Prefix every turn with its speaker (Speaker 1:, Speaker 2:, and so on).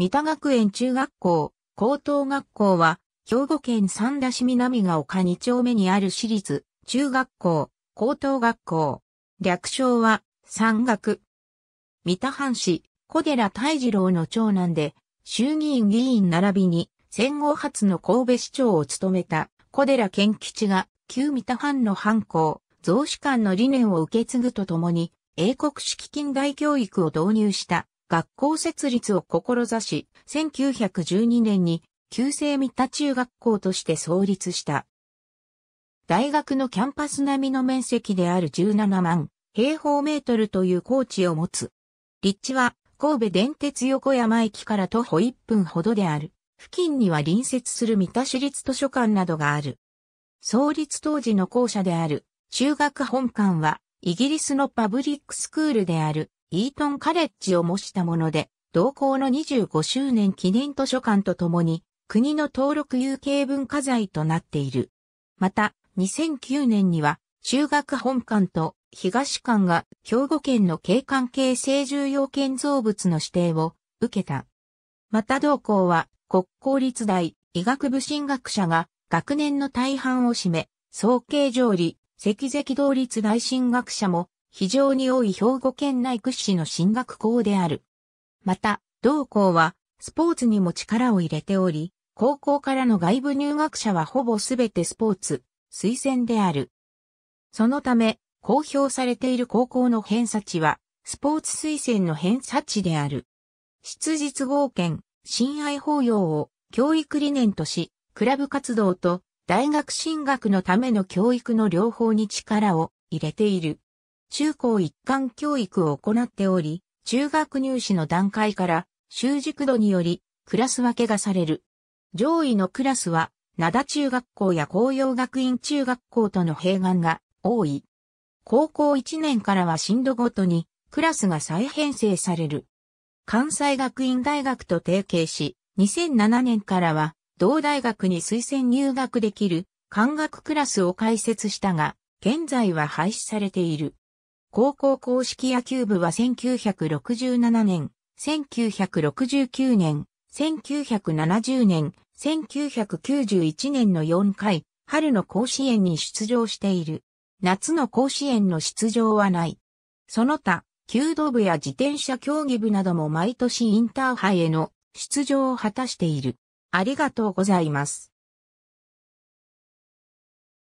Speaker 1: 三田学園中学校、高等学校は、兵庫県三田市南が丘2丁目にある私立、中学校、高等学校。略称は、山岳。三田藩士、小寺泰次郎の長男で、衆議院議員並びに、戦後初の神戸市長を務めた、小寺健吉が、旧三田藩の藩校、増資官の理念を受け継ぐとともに、英国式近代教育を導入した学校設立を志し、1912年に旧制三田中学校として創立した。大学のキャンパス並みの面積である17万平方メートルという高地を持つ。立地は神戸電鉄横山駅から徒歩1分ほどである。付近には隣接する三田市立図書館などがある。創立当時の校舎である中学本館はイギリスのパブリックスクールであるイートンカレッジを模したもので、同校の25周年記念図書館とともに、国の登録有形文化財となっている。また、2009年には、中学本館と東館が兵庫県の景観形成重要建造物の指定を受けた。また同校は、国公立大医学部進学者が学年の大半を占め、総計上理、赤石同立大進学者も非常に多い兵庫県内屈指の進学校である。また、同校はスポーツにも力を入れており、高校からの外部入学者はほぼすべてスポーツ、推薦である。そのため、公表されている高校の偏差値は、スポーツ推薦の偏差値である。質実合憲、親愛法要を教育理念とし、クラブ活動と大学進学のための教育の両方に力を入れている。中高一貫教育を行っており、中学入試の段階から習熟度によりクラス分けがされる。上位のクラスは、灘中学校や紅葉学院中学校との併願が多い。高校1年からは進度ごとにクラスが再編成される。関西学院大学と提携し、2007年からは同大学に推薦入学できる漢学クラスを開設したが、現在は廃止されている。高校公式野球部は1967年、1969年、1970年、1991年の4回、春の甲子園に出場している。夏の甲子園の出場はない。その他、弓道部や自転車競技部なども毎年インターハイへの出場を果たしている。ありがとうございます。